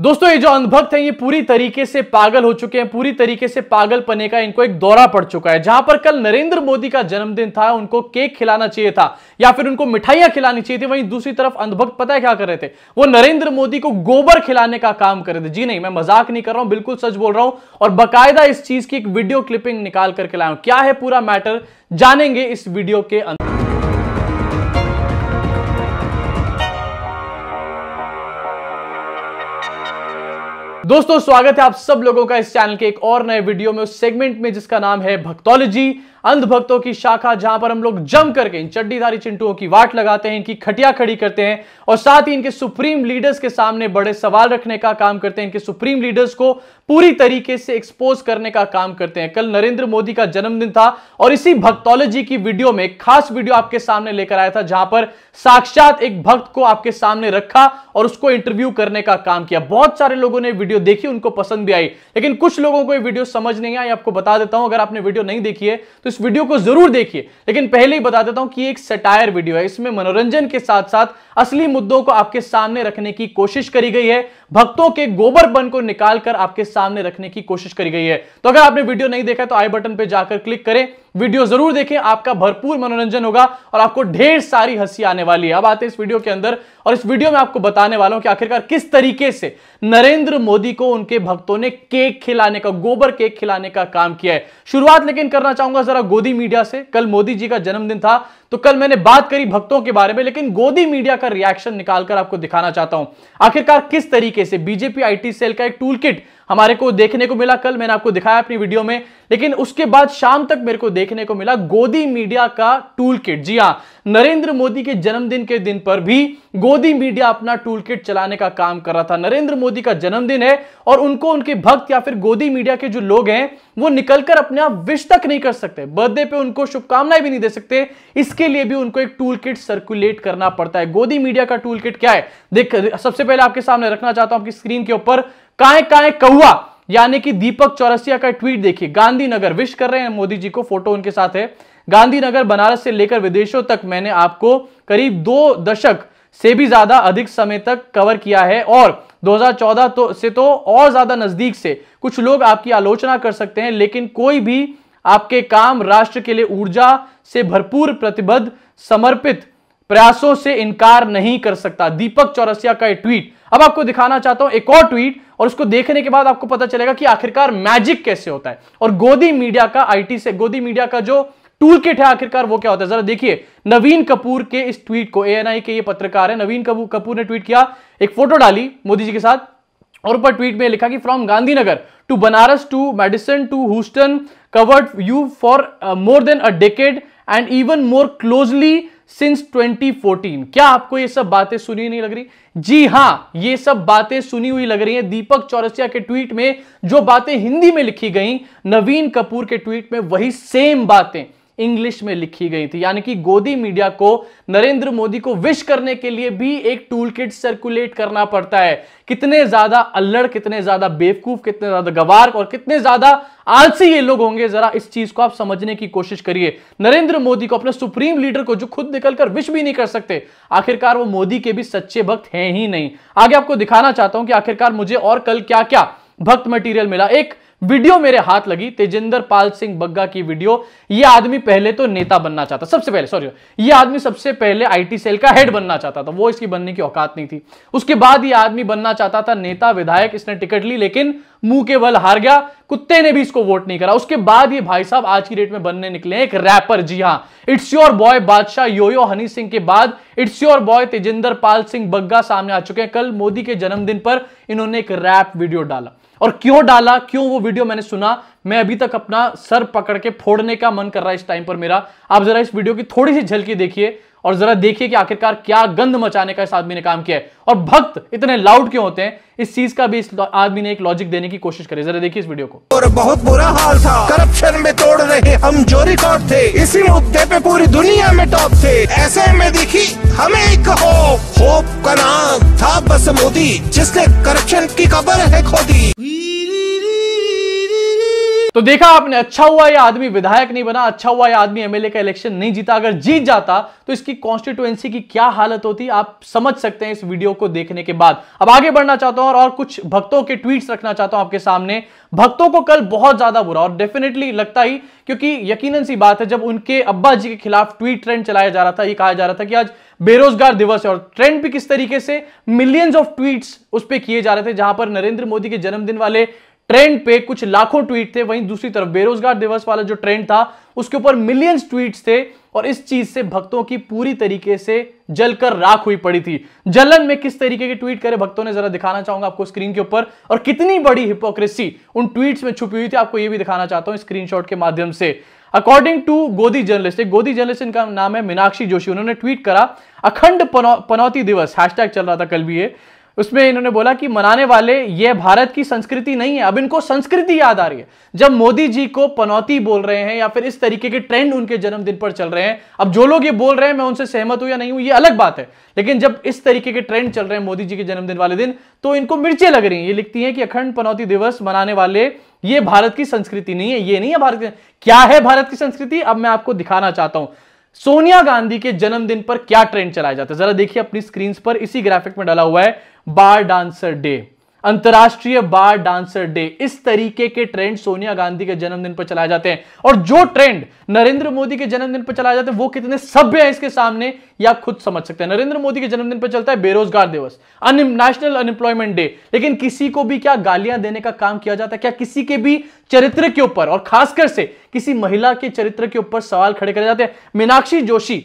दोस्तों ये जो अंधभक्त हैं ये पूरी तरीके से पागल हो चुके हैं पूरी तरीके से पागल पने का इनको एक दौरा पड़ चुका है जहां पर कल नरेंद्र मोदी का जन्मदिन था उनको केक खिलाना चाहिए था या फिर उनको मिठाइयां खिलानी चाहिए थी वहीं दूसरी तरफ अंधभक्त पता है क्या कर रहे थे वो नरेंद्र मोदी को गोबर खिलाने का काम कर रहे थे जी नहीं मैं मजाक नहीं कर रहा हूं बिल्कुल सच बोल रहा हूं और बाकायदा इस चीज की एक वीडियो क्लिपिंग निकाल करके लाया हूं क्या है पूरा मैटर जानेंगे इस वीडियो के अंदर दोस्तों स्वागत है आप सब लोगों का इस चैनल के एक और नए वीडियो में उस सेगमेंट में जिसका नाम है भक्तोलॉजी अंधभक्तों की शाखा जहां पर हम लोग जम करके इन चड्डीधारी चिंटुओं की वाट लगाते हैं इनकी खटिया खड़ी करते हैं और साथ ही इनके सुप्रीम लीडर्स के सामने बड़े सवाल रखने का काम करते हैं इनके सुप्रीम लीडर्स को पूरी तरीके से एक्सपोज करने का काम करते हैं कल नरेंद्र मोदी का जन्मदिन था और इसी भक्तोलॉजी की वीडियो में एक खास वीडियो आपके सामने लेकर आया था जहां पर साक्षात एक भक्त को आपके सामने रखा और उसको इंटरव्यू करने का काम किया बहुत सारे लोगों ने वीडियो देखी उनको पसंद भी आई लेकिन कुछ लोगों को ये वीडियो समझ नहीं आई आपको बता देता हूं अगर आपने वीडियो नहीं देखी है तो इस वीडियो को जरूर देखिए लेकिन पहले ही बता देता हूं कि एक सटायर वीडियो है इसमें मनोरंजन के साथ साथ असली मुद्दों को आपके सामने रखने की कोशिश करी गई है भक्तों के गोबर बन को निकालकर आपके सामने रखने की कोशिश करी गई है तो अगर आपने वीडियो नहीं देखा तो आई बटन पर जाकर क्लिक करें वीडियो जरूर देखें आपका भरपूर मनोरंजन होगा और आपको ढेर सारी हंसी आने वाली है अब आते हैं इस वीडियो के अंदर और इस वीडियो में आपको बताने वाला हूं कि आखिरकार किस तरीके से नरेंद्र मोदी को उनके भक्तों ने केक खिलाने का गोबर केक खिलाने का काम किया है शुरुआत लेकिन करना चाहूंगा जरा गोदी मीडिया से कल मोदी जी का जन्मदिन था तो कल मैंने बात करी भक्तों के बारे में लेकिन गोदी मीडिया का रिएक्शन निकालकर आपको दिखाना चाहता हूं आखिरकार किस तरीके से बीजेपी आईटी सेल का एक टूल किट हमारे को देखने को मिला कल मैंने आपको दिखाया अपनी वीडियो में लेकिन उसके बाद शाम तक मेरे को देखने को मिला गोदी मीडिया का टूल किट जी हां नरेंद्र मोदी के जन्मदिन के दिन पर भी गोदी मीडिया अपना टूल चलाने का काम कर रहा था नरेंद्र मोदी का जन्मदिन है और उनको उनके भक्त या फिर गोदी मीडिया के जो लोग हैं वो निकलकर अपने आप विश तक नहीं कर सकते बर्थडे पे उनको शुभकामनाएं भी नहीं दे सकते इसके लिए भी उनको एक टूल सर्कुलेट करना पड़ता है गोदी मीडिया का टूल किट क्या है देख सबसे पहले आपके सामने रखना चाहता हूं आपकी स्क्रीन के ऊपर काय काय कौआ यानी कि दीपक चौरसिया का ट्वीट देखिए गांधीनगर विश कर रहे हैं मोदी जी को फोटो उनके साथ है गांधीनगर बनारस से लेकर विदेशों तक मैंने आपको करीब दो दशक से भी ज्यादा अधिक समय तक कवर किया है और 2014 तो से तो और ज्यादा नजदीक से कुछ लोग आपकी आलोचना कर सकते हैं लेकिन कोई भी आपके काम राष्ट्र के लिए ऊर्जा से भरपूर प्रतिबद्ध समर्पित प्रयासों से इनकार नहीं कर सकता दीपक चौरसिया का ट्वीट अब आपको दिखाना चाहता हूं एक और ट्वीट और उसको देखने के बाद आपको पता चलेगा कि आखिरकार मैजिक कैसे होता है और गोदी मीडिया का आईटी से गोदी मीडिया का जो टूल किट है आखिरकार वो क्या होता है जरा देखिए नवीन कपूर के इस ट्वीट को एएनआई के ये पत्रकार है नवीन कपूर ने ट्वीट किया एक फोटो डाली मोदी जी के साथ और ऊपर ट्वीट में लिखा कि from Gandhinagar to Banaras to Madison to Houston covered you for more than a decade and even more closely since 2014 क्या आपको ये सब बातें सुनी नहीं लग रही जी हां ये सब बातें सुनी हुई लग रही हैं दीपक चौरसिया के ट्वीट में जो बातें हिंदी में लिखी गई नवीन कपूर के ट्वीट में वही सेम बातें इंग्लिश में लिखी गई थी यानी कि गोदी मीडिया को नरेंद्र मोदी को विश करने के लिए भी एक टूल किट सर्कुलेट करना पड़ता है कितने ज्यादा अल्लड़ कितने ज्यादा बेवकूफ कितने ज्यादा गवार और कितने ज्यादा आलसी ये लोग होंगे जरा इस चीज को आप समझने की कोशिश करिए नरेंद्र मोदी को अपने सुप्रीम लीडर को जो खुद निकलकर विश भी नहीं कर सकते आखिरकार वो मोदी के भी सच्चे भक्त हैं ही नहीं आगे आपको दिखाना चाहता हूं कि आखिरकार मुझे और कल क्या क्या भक्त मटेरियल मिला एक वीडियो मेरे हाथ लगी तेजेंद्र पाल सिंह बग्गा की वीडियो ये आदमी पहले तो नेता बनना चाहता सबसे पहले सॉरी ये आदमी सबसे पहले आईटी सेल का हेड बनना चाहता था वो इसकी बनने की औकात नहीं थी उसके बाद ये आदमी बनना चाहता था नेता विधायक इसने टिकट ली लेकिन मुंह के बल हार गया कुत्ते ने भी इसको वोट नहीं करा उसके बाद ये भाई साहब आज की डेट में बनने निकले एक रैपर जी हाँ इट्स योर बॉय बादशाह योयो हनी सिंह के बाद it's your boy Tajinder Pal Singh Bagga सामने आ चुके हैं कल मोदी के जन्मदिन पर इन्होंने एक रैप वीडियो डाला और क्यों डाला क्यों वो वीडियो मैंने सुना मैं अभी तक अपना सर पकड़ के फोड़ने का मन कर रहा है इस टाइम पर मेरा आप जरा इस वीडियो की थोड़ी सी झलकी देखिए और जरा देखिए कि आखिरकार क्या गंद मचाने का इस आदमी ने काम किया है और भक्त इतने लाउड क्यों होते हैं इस चीज का भी इस आदमी ने एक लॉजिक देने की कोशिश करी जरा देखिए इस वीडियो को और बहुत बुरा हाल था करप्शन में तोड़ रहे हम जो रिकॉर्ड थे इसी मुद्दे पे पूरी दुनिया में टॉप थे ऐसे में देखी हमें एक होप होप का नाम से मोदी जिसने करप्शन की खबर है खोदी तो देखा आपने अच्छा हुआ यह आदमी विधायक नहीं बना अच्छा हुआ यह आदमी एमएलए का इलेक्शन नहीं जीता अगर जीत जाता तो इसकी कॉन्स्टिट्यूएंसी की क्या हालत होती आप समझ सकते हैं इस वीडियो को देखने के बाद अब आगे बढ़ना चाहता हूं और, और कुछ भक्तों के ट्वीट्स रखना चाहता हूं आपके सामने भक्तों को कल बहुत ज्यादा बुरा और डेफिनेटली लगता ही क्योंकि यकीन सी बात है जब उनके अब्बा जी के खिलाफ ट्वीट ट्रेंड चलाया जा रहा था ये कहा जा रहा था कि आज बेरोजगार दिवस है और ट्रेंड भी किस तरीके से मिलियंस ऑफ ट्वीट्स उस पर किए जा रहे थे जहां पर नरेंद्र मोदी के जन्मदिन वाले ट्रेंड पे कुछ लाखों ट्वीट थे वहीं दूसरी तरफ बेरोजगार दिवस वाला जो ट्रेंड था उसके ऊपर मिलियंस ट्वीट्स थे और इस चीज से भक्तों की पूरी तरीके से जलकर राख हुई पड़ी थी जलन में किस तरीके के ट्वीट करे भक्तों ने जरा दिखाना चाहूंगा आपको स्क्रीन के ऊपर और कितनी बड़ी हिपोक्रेसी उन ट्वीट में छुपी हुई थी आपको यह भी दिखाना चाहता हूं स्क्रीन के माध्यम से अकॉर्डिंग टू गोदी जर्नलिस्ट एक गोदी जर्नलिस्ट इनका नाम है मीनाक्षी जोशी उन्होंने ट्वीट करा अखंड पनौती दिवस हैशटैग चल रहा था कल भी ये उसमें इन्होंने बोला कि मनाने वाले ये भारत की संस्कृति नहीं है अब इनको संस्कृति याद आ रही है जब मोदी जी को पनौती बोल रहे हैं या फिर इस तरीके के ट्रेंड उनके जन्मदिन पर चल रहे हैं अब जो लोग ये बोल रहे हैं मैं उनसे सहमत हूं या नहीं हूं ये अलग बात है लेकिन जब इस तरीके के ट्रेंड चल रहे हैं मोदी जी के जन्मदिन वाले दिन तो इनको मिर्चें लग रही है ये लिखती है कि अखंड पनौती दिवस मनाने वाले ये भारत की संस्कृति नहीं है ये नहीं है भारत की क्या है भारत की संस्कृति अब मैं आपको दिखाना चाहता हूं सोनिया गांधी के जन्मदिन पर क्या ट्रेंड चलाया जाता है जरा देखिए अपनी स्क्रीन पर इसी ग्राफिक में डाला हुआ है बार डांसर डे अंतरराष्ट्रीय बार डांसर डे इस तरीके के ट्रेंड सोनिया गांधी के जन्मदिन पर चलाए जाते हैं और जो ट्रेंड नरेंद्र मोदी के जन्मदिन पर चलाए जाते हैं वो कितने सभ्य हैं इसके सामने या खुद समझ सकते हैं नरेंद्र मोदी के जन्मदिन पर चलता है बेरोजगार दिवस नेशनल अनएम्प्लॉयमेंट डे लेकिन किसी को भी क्या गालियां देने का काम किया जाता है क्या किसी के भी चरित्र के ऊपर और खासकर से किसी महिला के चरित्र के ऊपर सवाल खड़े करे जाते हैं मीनाक्षी जोशी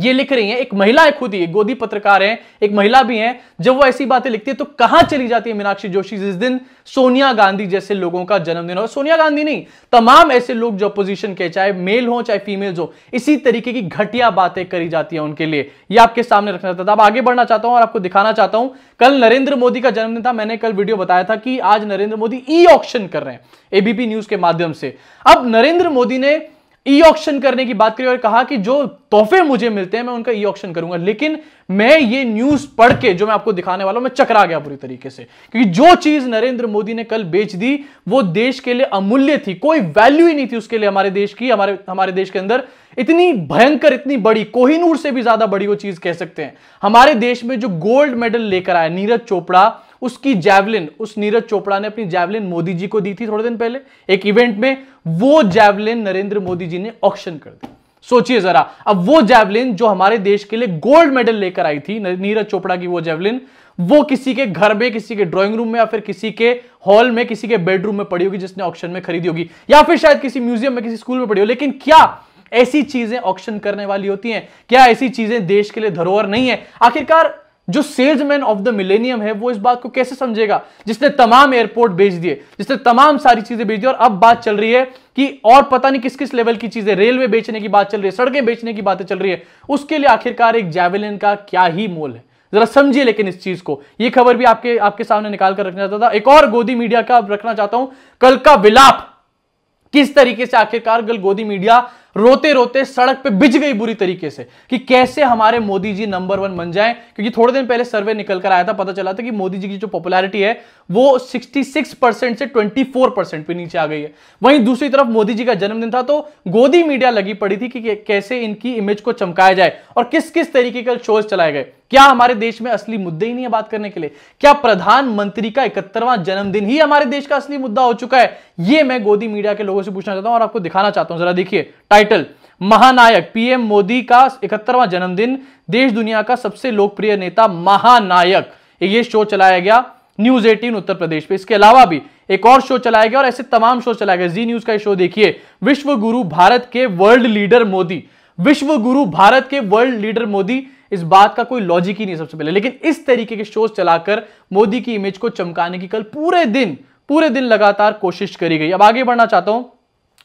ये लिख रही हैं एक महिला है खुद ही गोदी पत्रकार हैं एक महिला भी हैं जब वो ऐसी बातें लिखती है तो कहां चली जाती है मीनाक्षी जोशी जिस दिन सोनिया गांधी जैसे लोगों का जन्मदिन हो सोनिया गांधी नहीं तमाम ऐसे लोग जो अपोजिशन के चाहे मेल हो चाहे फीमेल हो इसी तरीके की घटिया बातें करी जाती है उनके लिए ये आपके सामने रखना चाहता था अब आगे बढ़ना चाहता हूं और आपको दिखाना चाहता हूं कल नरेंद्र मोदी का जन्मदिन था मैंने कल वीडियो बताया था कि आज नरेंद्र मोदी ई ऑप्शन कर रहे हैं एबीपी न्यूज के माध्यम से अब नरेंद्र मोदी ने ई ऑक्शन करने की बात करी और कहा कि जो तोहफे मुझे मिलते हैं मैं उनका ई ऑक्शन करूंगा लेकिन मैं ये न्यूज पढ़ के जो मैं आपको दिखाने वाला हूं मैं चकरा गया पूरी तरीके से क्योंकि जो चीज नरेंद्र मोदी ने कल बेच दी वो देश के लिए अमूल्य थी कोई वैल्यू ही नहीं थी उसके लिए हमारे देश की हमारे हमारे देश के अंदर इतनी भयंकर इतनी बड़ी कोहिनूर से भी ज्यादा बड़ी वो चीज कह सकते हैं हमारे देश में जो गोल्ड मेडल लेकर आया नीरज चोपड़ा उसकी जैवलिन उस नीरज चोपड़ा ने अपनी जैवलिन मोदी जी को दी थी थोड़े दिन पहले एक इवेंट में वो जैवलिन नरेंद्र मोदी जी ने ऑक्शन कर दी सोचिए जरा अब वो जैवलिन जो हमारे देश के लिए गोल्ड मेडल लेकर आई थी नीरज चोपड़ा की वो जैवलिन वो किसी के घर में किसी के ड्राइंग रूम में या फिर किसी के हॉल में किसी के बेडरूम में पड़ी होगी जिसने ऑक्शन में खरीदी होगी या फिर शायद किसी म्यूजियम में किसी स्कूल में पड़ी हो लेकिन क्या ऐसी चीजें ऑक्शन करने वाली होती हैं क्या ऐसी चीजें देश के लिए धरोहर नहीं है आखिरकार जो सेल्समैन ऑफ द मिलेनियम है वो इस बात को कैसे समझेगा जिसने तमाम एयरपोर्ट बेच दिए जिसने तमाम सारी चीजें बेच दी और अब बात चल रही है कि और पता नहीं किस किस लेवल की चीजें रेलवे बेचने की बात चल रही है सड़कें बेचने की बातें चल रही है उसके लिए आखिरकार एक जैवलिन का क्या ही मोल है जरा समझिए लेकिन इस चीज को यह खबर भी आपके आपके सामने निकाल कर रखना चाहता था एक और गोदी मीडिया का रखना चाहता हूं कल का विलाप किस तरीके से आखिरकार कल गोदी मीडिया रोते रोते सड़क पे बिज गई बुरी तरीके से कि कैसे हमारे मोदी जी नंबर वन बन जाएं क्योंकि थोड़े दिन पहले सर्वे निकल कर आया था पता चला था कि मोदी जी की जो पॉपुलैरिटी है वो 66 परसेंट से 24 परसेंट पे नीचे आ गई है वहीं दूसरी तरफ मोदी जी का जन्मदिन था तो गोदी मीडिया लगी पड़ी थी कि कैसे इनकी इमेज को चमकाया जाए और किस किस तरीके का शोज चलाए गए क्या हमारे देश में असली मुद्दे ही नहीं है बात करने के लिए क्या प्रधानमंत्री का इकहत्तरवां जन्मदिन ही हमारे देश का असली मुद्दा हो चुका है यह मैं गोदी मीडिया के लोगों से पूछना चाहता हूं और आपको दिखाना चाहता हूं जरा देखिए टाइटल महानायक पीएम मोदी का इकहत्तरवां जन्मदिन देश दुनिया का सबसे लोकप्रिय नेता महानायक ये शो चलाया गया न्यूज 18 उत्तर प्रदेश पे इसके अलावा भी एक और शो चलाया गया और ऐसे तमाम शो चलाए गए जी न्यूज का शो देखिए विश्व गुरु भारत के वर्ल्ड लीडर मोदी विश्व गुरु भारत के वर्ल्ड लीडर मोदी इस बात का कोई लॉजिक ही नहीं सबसे पहले लेकिन इस तरीके के शोज चलाकर मोदी की इमेज को चमकाने की कल पूरे दिन पूरे दिन लगातार कोशिश करी गई अब आगे बढ़ना चाहता हूं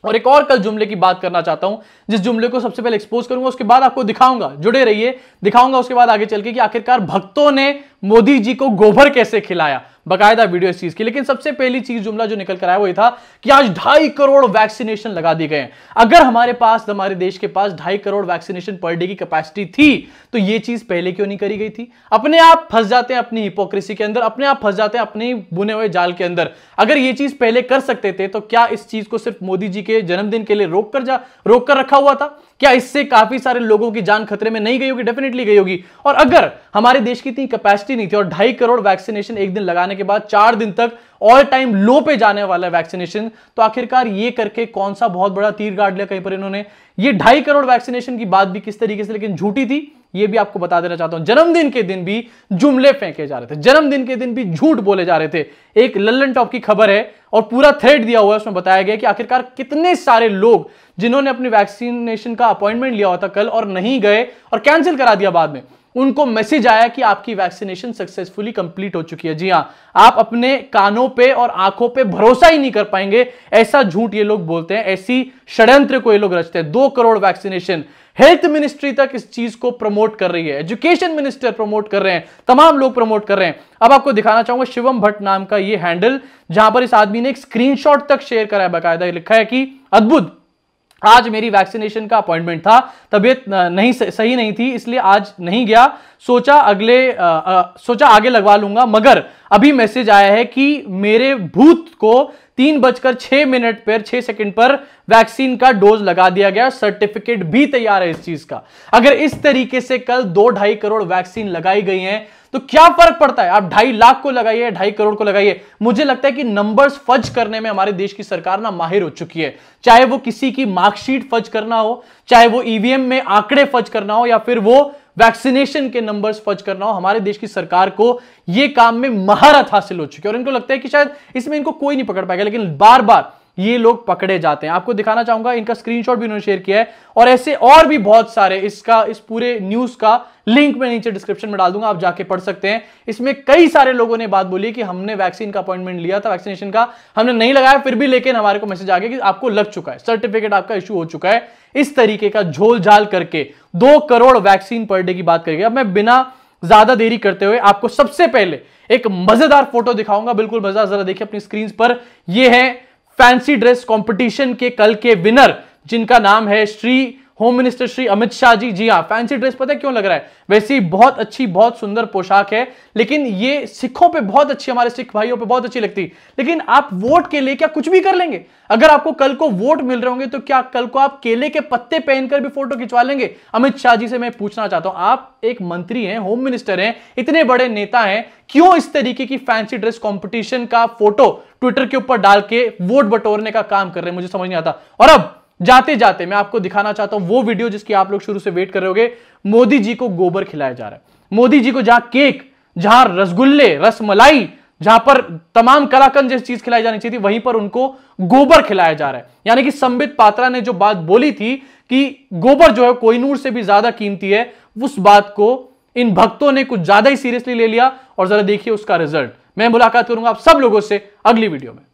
और एक और कल जुमले की बात करना चाहता हूं जिस जुमले को सबसे पहले एक्सपोज करूंगा उसके बाद आपको दिखाऊंगा जुड़े रहिए दिखाऊंगा उसके बाद आगे चल के कि आखिरकार भक्तों ने मोदी जी को गोबर कैसे खिलाया बकायदा वीडियो इस चीज की लेकिन सबसे पहली चीज जुमला जो निकल कर आया वही था कि आज ढाई करोड़ वैक्सीनेशन लगा दिए गए अगर हमारे पास हमारे देश के पास ढाई करोड़ वैक्सीनेशन पर डे की कैपेसिटी थी तो यह चीज पहले क्यों नहीं करी गई थी अपने आप फंस जाते हैं अपनी हिपोक्रेसी के अंदर अपने आप फंस जाते हैं अपने बुने हुए जाल के अंदर अगर ये चीज पहले कर सकते थे तो क्या इस चीज को सिर्फ मोदी जी के जन्मदिन के लिए रोक कर जा रोक कर रखा हुआ था क्या इससे काफी सारे लोगों की जान खतरे में नहीं गई होगी डेफिनेटली गई होगी और अगर हमारे देश की इतनी कैपेसिटी नहीं थी और ढाई करोड़ वैक्सीनेशन एक दिन लगाने के बाद चार दिन तक ऑल टाइम लो पे जाने वाला है वैक्सीनेशन तो आखिरकार ये करके कौन सा बहुत बड़ा तीर गाड़ लिया कहीं पर इन्होंने ये ढाई करोड़ वैक्सीनेशन की बात भी किस तरीके से लेकिन झूठी थी ये भी आपको बता देना चाहता हूं जन्मदिन के दिन भी जुमले फेंके जा रहे थे जन्मदिन के दिन भी झूठ बोले जा रहे थे एक लल्लन टॉप की खबर है और पूरा थ्रेड दिया हुआ है उसमें बताया गया कि आखिरकार कितने सारे लोग जिन्होंने अपनी वैक्सीनेशन का अपॉइंटमेंट लिया हुआ था कल और नहीं गए और कैंसिल करा दिया बाद में उनको मैसेज आया कि आपकी वैक्सीनेशन सक्सेसफुली कंप्लीट हो चुकी है जी हाँ आप अपने कानों पे और आंखों पे भरोसा ही नहीं कर पाएंगे ऐसा झूठ ये लोग बोलते हैं ऐसी षड्यंत्र को ये लोग रचते हैं दो करोड़ वैक्सीनेशन हेल्थ मिनिस्ट्री तक इस चीज को प्रमोट कर रही है एजुकेशन मिनिस्टर प्रमोट कर रहे हैं तमाम लोग प्रमोट कर रहे हैं अब आपको दिखाना चाहूंगा शिवम भट्ट नाम का ये हैंडल जहां पर इस आदमी ने एक स्क्रीनशॉट तक शेयर करा है बाकायदा लिखा है कि अद्भुत आज मेरी वैक्सीनेशन का अपॉइंटमेंट था तबियत नहीं सही नहीं थी इसलिए आज नहीं गया सोचा अगले आ, आ, सोचा आगे लगवा लूंगा मगर अभी मैसेज आया है कि मेरे भूत को तीन बजकर छह मिनट पर छह सेकंड पर वैक्सीन का डोज लगा दिया गया सर्टिफिकेट भी तैयार है इस चीज का अगर इस तरीके से कल दो ढाई करोड़ वैक्सीन लगाई गई हैं तो क्या फर्क पड़ता है आप ढाई लाख को लगाइए ढाई करोड़ को लगाइए मुझे लगता है कि नंबर्स फज करने में हमारे देश की सरकार ना माहिर हो चुकी है चाहे वो किसी की मार्कशीट फज करना हो चाहे वो ईवीएम e में आंकड़े फज करना हो या फिर वो वैक्सीनेशन के नंबर्स फर्ज करना हो हमारे देश की सरकार को यह काम में महारत हासिल हो चुकी है और इनको लगता है कि शायद इसमें इनको कोई नहीं पकड़ पाएगा लेकिन बार बार ये लोग पकड़े जाते हैं आपको दिखाना चाहूंगा इनका स्क्रीनशॉट भी उन्होंने शेयर किया है और ऐसे और भी बहुत सारे इसका इस पूरे न्यूज का लिंक मैं नीचे डिस्क्रिप्शन में डाल दूंगा आप जाके पढ़ सकते हैं इसमें कई सारे लोगों ने बात बोली कि हमने वैक्सीन का अपॉइंटमेंट लिया था वैक्सीनेशन का हमने नहीं लगाया फिर भी लेकिन हमारे को मैसेज आ गया कि आपको लग चुका है सर्टिफिकेट आपका इश्यू हो चुका है इस तरीके का झोल झाल करके दो करोड़ वैक्सीन पर डे की बात करेगी अब मैं बिना ज्यादा देरी करते हुए आपको सबसे पहले एक मजेदार फोटो दिखाऊंगा बिल्कुल मजेदार जरा देखिए अपनी स्क्रीन पर यह है फैंसी ड्रेस कंपटीशन के कल के विनर जिनका नाम है श्री होम मिनिस्टर श्री अमित शाह जी जी हाँ फैंसी ड्रेस पता है क्यों लग रहा है वैसे ही बहुत अच्छी बहुत सुंदर पोशाक है लेकिन ये सिखों पे बहुत अच्छी हमारे सिख भाइयों पे बहुत अच्छी लगती लेकिन आप वोट के लिए क्या कुछ भी कर लेंगे अगर आपको कल को वोट मिल रहे होंगे तो क्या कल को आप केले के पत्ते पहनकर भी फोटो खिंचवा लेंगे अमित शाह जी से मैं पूछना चाहता हूं आप एक मंत्री हैं होम मिनिस्टर हैं इतने बड़े नेता हैं क्यों इस तरीके की फैंसी ड्रेस कॉम्पिटिशन का फोटो ट्विटर के ऊपर डाल के वोट बटोरने का काम कर रहे हैं मुझे समझ नहीं आता और अब जाते जाते मैं आपको दिखाना चाहता हूं वो वीडियो जिसकी आप लोग शुरू से वेट कर रहे मोदी जी को गोबर खिलाया जा रहा है मोदी जी को जहां केक जहां रसगुल्ले रसमलाई जहां पर तमाम कलाकंद जैसी चीज खिलाई जानी चाहिए थी वहीं पर उनको गोबर खिलाया जा रहा है यानी कि संबित पात्रा ने जो बात बोली थी कि गोबर जो है कोहिनूर से भी ज्यादा कीमती है उस बात को इन भक्तों ने कुछ ज्यादा ही सीरियसली ले लिया और जरा देखिए उसका रिजल्ट मैं मुलाकात करूंगा आप सब लोगों से अगली वीडियो में